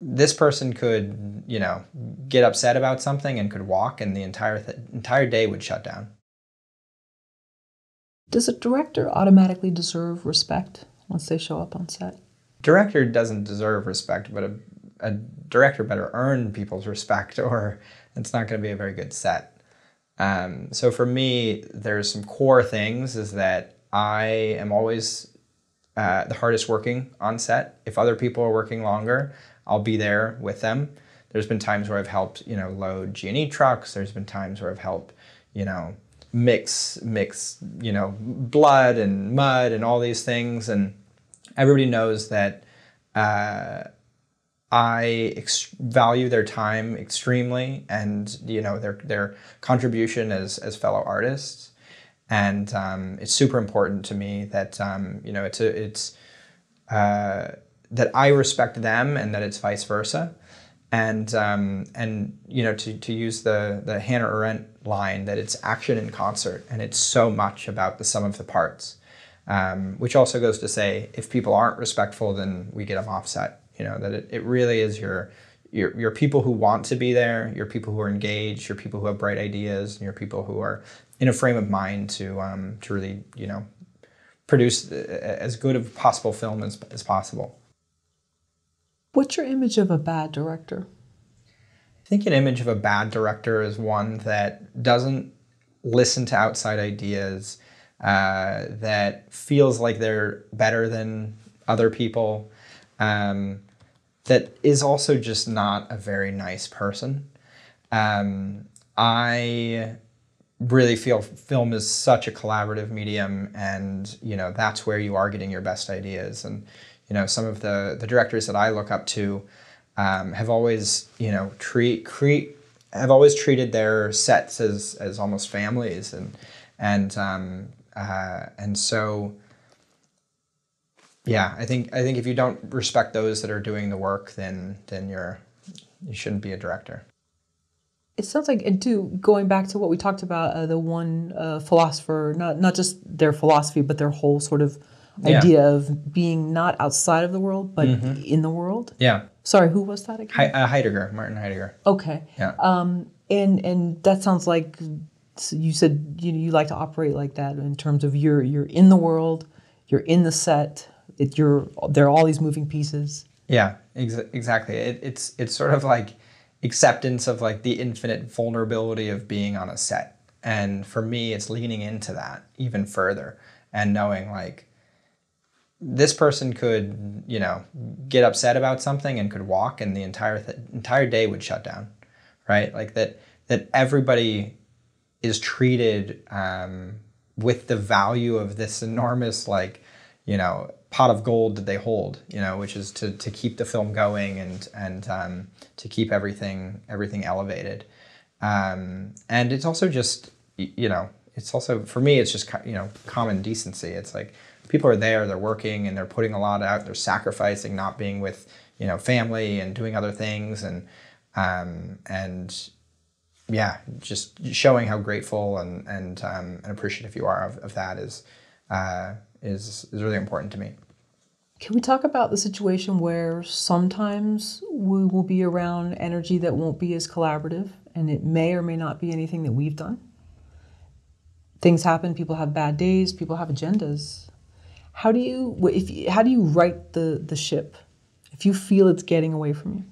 this person could, you know, get upset about something and could walk, and the entire th- entire day would shut down. Does a director automatically deserve respect once they show up on set? Director doesn't deserve respect, but a, a director better earn people's respect, or it's not going to be a very good set. Um, so for me, there's some core things is that I am always uh, the hardest working on set. If other people are working longer, I'll be there with them. There's been times where I've helped, you know, load G&E trucks. There's been times where I've helped, you know, mix mix, you know, blood and mud and all these things. And everybody knows that uh, I ex- value their time extremely, and you know, their their contribution as as fellow artists. And um, it's super important to me that um, you know, it's a, it's uh, that I respect them and that it's vice versa. And um, and you know to, to use the the Hannah Arendt line that it's action in concert and it's so much about the sum of the parts, um, which also goes to say if people aren't respectful, then we get them offset. You know that it, it really is your your, your people who want to be there, your people who are engaged, your people who have bright ideas, and your people who are in a frame of mind to um, to really you know produce uh, as good of possible film as, as possible. What's your image of a bad director? I think an image of a bad director is one that doesn't listen to outside ideas, uh, that feels like they're better than other people, um, that is also just not a very nice person. Um, I really feel film is such a collaborative medium and you know that's where you are getting your best ideas and you know, some of the the directors that I look up to um, have always you know treat create have always treated their sets as as almost families and and um, uh, and so yeah i think i think if you don't respect those that are doing the work then then you're you shouldn't be a director it sounds like and too going back to what we talked about uh, the one uh, philosopher not not just their philosophy but their whole sort of yeah. idea of being not outside of the world but mm-hmm. in the world. Yeah. Sorry, who was that again? He- uh, Heidegger, Martin Heidegger. Okay. Yeah. Um, and and that sounds like you said you you like to operate like that in terms of you're you're in the world, you're in the set. It, you're there are all these moving pieces. Yeah, ex- exactly. It, it's it's sort of like acceptance of like the infinite vulnerability of being on a set. And for me, it's leaning into that even further and knowing like this person could, you know, get upset about something and could walk, and the entire th- entire day would shut down, right? Like that that everybody is treated um, with the value of this enormous like you know pot of gold that they hold you know which is to, to keep the film going and and um, to keep everything everything elevated um, and it's also just you know it's also for me it's just you know common decency it's like people are there they're working and they're putting a lot out they're sacrificing not being with you know family and doing other things and um, and yeah just showing how grateful and and, um, and appreciative you are of, of that is uh, is is really important to me can we talk about the situation where sometimes we will be around energy that won't be as collaborative and it may or may not be anything that we've done things happen people have bad days people have agendas how do you if how do you right the the ship if you feel it's getting away from you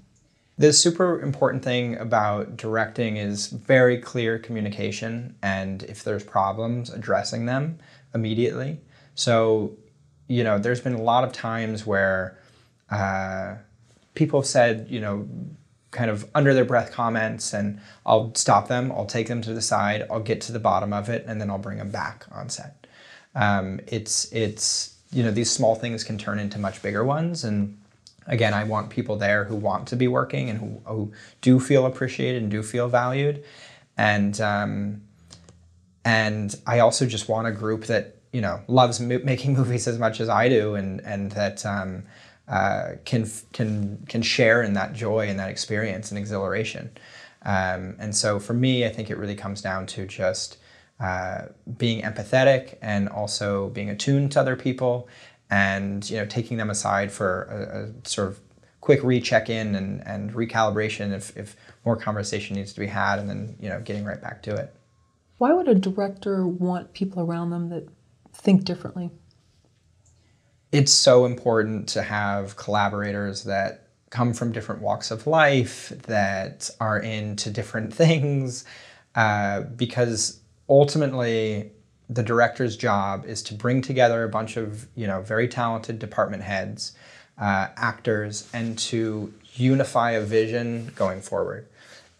the super important thing about directing is very clear communication and if there's problems addressing them immediately so you know there's been a lot of times where uh, people have said you know kind of under their breath comments and I'll stop them, I'll take them to the side, I'll get to the bottom of it, and then I'll bring them back on set. Um, it's it's you know these small things can turn into much bigger ones and again i want people there who want to be working and who, who do feel appreciated and do feel valued and um, and i also just want a group that you know loves mo- making movies as much as i do and and that um, uh, can can can share in that joy and that experience and exhilaration. Um, and so for me, I think it really comes down to just uh, being empathetic and also being attuned to other people, and you know taking them aside for a, a sort of quick recheck in and, and recalibration if, if more conversation needs to be had, and then you know getting right back to it. Why would a director want people around them that think differently? it's so important to have collaborators that come from different walks of life, that are into different things, uh, because ultimately the director's job is to bring together a bunch of you know very talented department heads, uh, actors, and to unify a vision going forward.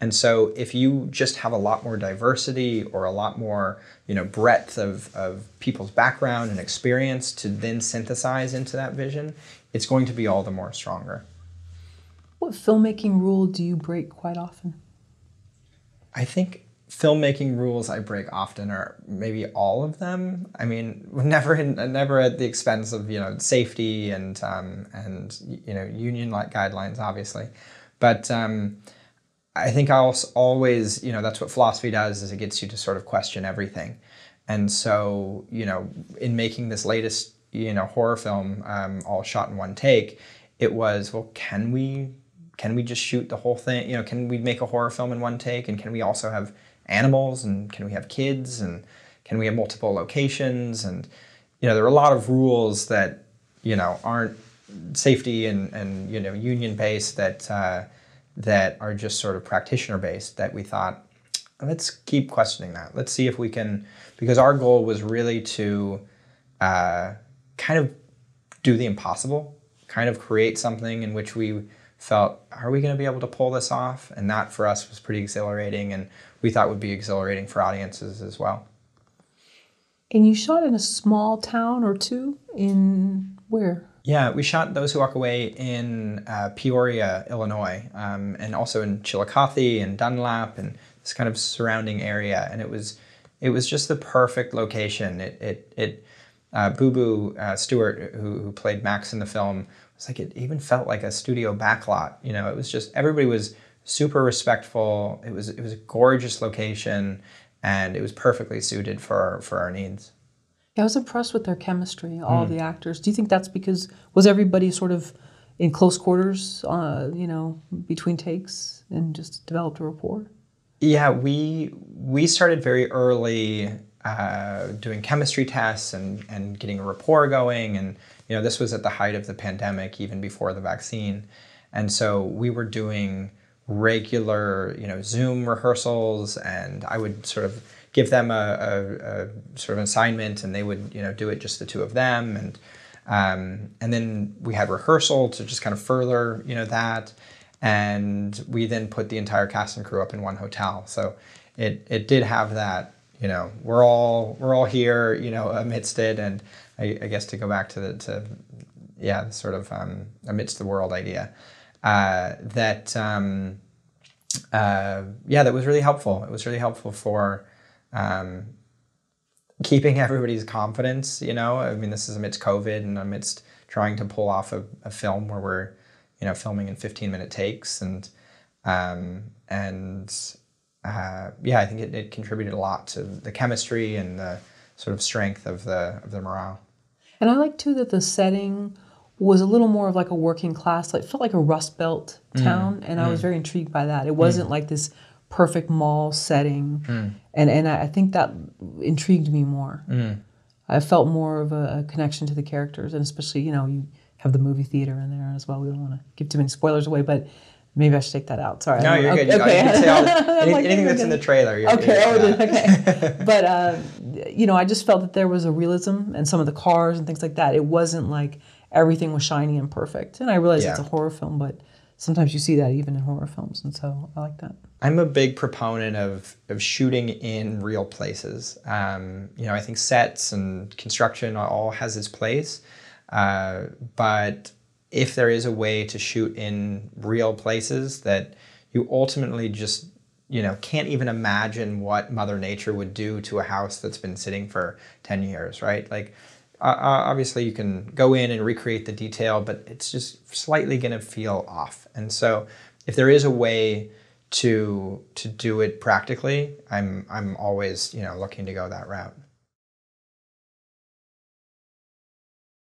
And so if you just have a lot more diversity or a lot more you know breadth of, of people's background and experience to then synthesize into that vision, it's going to be all the more stronger. What filmmaking rule do you break quite often? I think filmmaking rules I break often are maybe all of them. I mean, never in, never at the expense of you know safety and um, and you know union like guidelines, obviously, but. Um, I think I also always, you know, that's what philosophy does is it gets you to sort of question everything. And so, you know, in making this latest, you know, horror film, um, all shot in one take, it was, well, can we can we just shoot the whole thing? You know, can we make a horror film in one take? And can we also have animals? And can we have kids? And can we have multiple locations? And you know, there are a lot of rules that you know aren't safety and and you know union based that. Uh, that are just sort of practitioner based that we thought, let's keep questioning that. Let's see if we can, because our goal was really to uh, kind of do the impossible, kind of create something in which we felt, are we going to be able to pull this off? And that for us was pretty exhilarating, and we thought would be exhilarating for audiences as well. And you shot in a small town or two in where? Yeah, we shot Those Who Walk Away in uh, Peoria, Illinois, um, and also in Chillicothe and Dunlap and this kind of surrounding area. And it was it was just the perfect location. It it it uh, Boo Boo uh, Stewart, who, who played Max in the film, was like it even felt like a studio backlot. You know, it was just everybody was super respectful. It was it was a gorgeous location, and it was perfectly suited for for our needs. Yeah, I was impressed with their chemistry, all mm. the actors. Do you think that's because was everybody sort of in close quarters, uh, you know, between takes, and just developed a rapport? Yeah, we we started very early uh, doing chemistry tests and and getting a rapport going, and you know, this was at the height of the pandemic, even before the vaccine, and so we were doing regular, you know, Zoom rehearsals, and I would sort of give them a, a, a sort of assignment, and they would you know do it just the two of them, and um, and then we had rehearsal to just kind of further you know that, and we then put the entire cast and crew up in one hotel. So it it did have that you know we're all we're all here you know amidst it, and I, I guess to go back to the to yeah sort of um, amidst the world idea uh, that. Um, uh, yeah, that was really helpful. It was really helpful for um, keeping everybody's confidence. You know, I mean, this is amidst COVID and amidst trying to pull off a, a film where we're, you know, filming in 15 minute takes and, um, and uh, yeah, I think it, it contributed a lot to the chemistry and the sort of strength of the of the morale. And I like too that the setting was a little more of like a working class. Like felt like a Rust Belt mm. town, mm. and mm. I was very intrigued by that. It wasn't mm. like this perfect mall setting, mm. and and I think that intrigued me more. Mm. I felt more of a, a, connection to the characters, and especially you know you have the movie theater in there as well. We don't want to give too many spoilers away, but maybe I should take that out. Sorry. No, you're okay, good. Okay. You, All, like, anything that's in the trailer. You're, okay. You're okay. but uh, you know, I just felt that there was a realism and some of the cars and things like that. It wasn't like everything was shiny and perfect. And I realize yeah. it's a horror film, but sometimes you see that even in horror films, and so I like that. I'm a big proponent of of shooting in real places. Um, you know, I think sets and construction all has its place, uh, but if there is a way to shoot in real places that you ultimately just you know can't even imagine what mother nature would do to a house that's been sitting for 10 years right like uh, obviously you can go in and recreate the detail, but it's just slightly going to feel off. And so if there is a way to to do it practically, I'm I'm always you know looking to go that route.